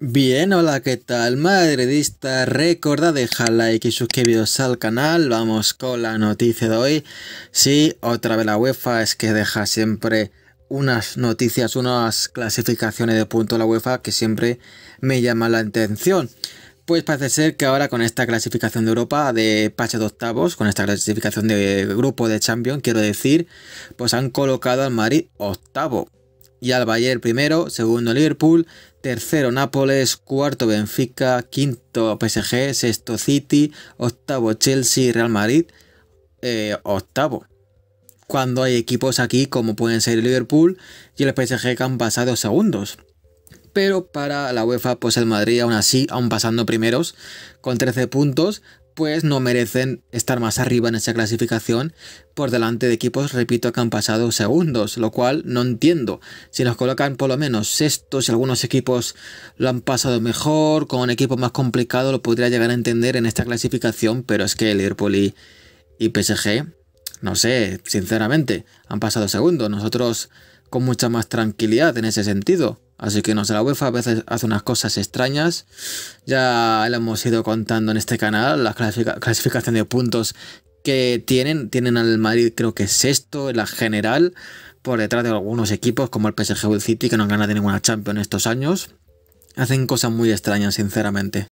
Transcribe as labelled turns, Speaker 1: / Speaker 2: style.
Speaker 1: Bien, hola, ¿qué tal? Madridista, recuerda dejar like y suscribiros al canal. Vamos con la noticia de hoy. Sí, otra vez la UEFA es que deja siempre unas noticias, unas clasificaciones de punto la UEFA que siempre me llama la atención. Pues parece ser que ahora con esta clasificación de Europa de pase de octavos, con esta clasificación de grupo de Champions, quiero decir, pues han colocado al Madrid octavo y al Bayern primero, segundo Liverpool, tercero Nápoles, cuarto Benfica, quinto PSG, sexto City, octavo Chelsea, Real Madrid, eh, octavo. Cuando hay equipos aquí como pueden ser Liverpool y el PSG que han pasado segundos. Pero para la UEFA, pues el Madrid aún así, aún pasando primeros, con 13 puntos, pues no merecen estar más arriba en esa clasificación por delante de equipos, repito, que han pasado segundos, lo cual no entiendo. Si nos colocan por lo menos sextos si algunos equipos lo han pasado mejor, con un equipo más complicado lo podría llegar a entender en esta clasificación, pero es que Liverpool y PSG, no sé, sinceramente, han pasado segundos. Nosotros con mucha más tranquilidad en ese sentido. Así que no sé, la UEFA a veces hace unas cosas extrañas. Ya lo hemos ido contando en este canal la clasificación de puntos que tienen. Tienen al Madrid creo que sexto en la general, por detrás de algunos equipos como el PSG o el City que no han ganado ninguna Champions estos años. Hacen cosas muy extrañas, sinceramente.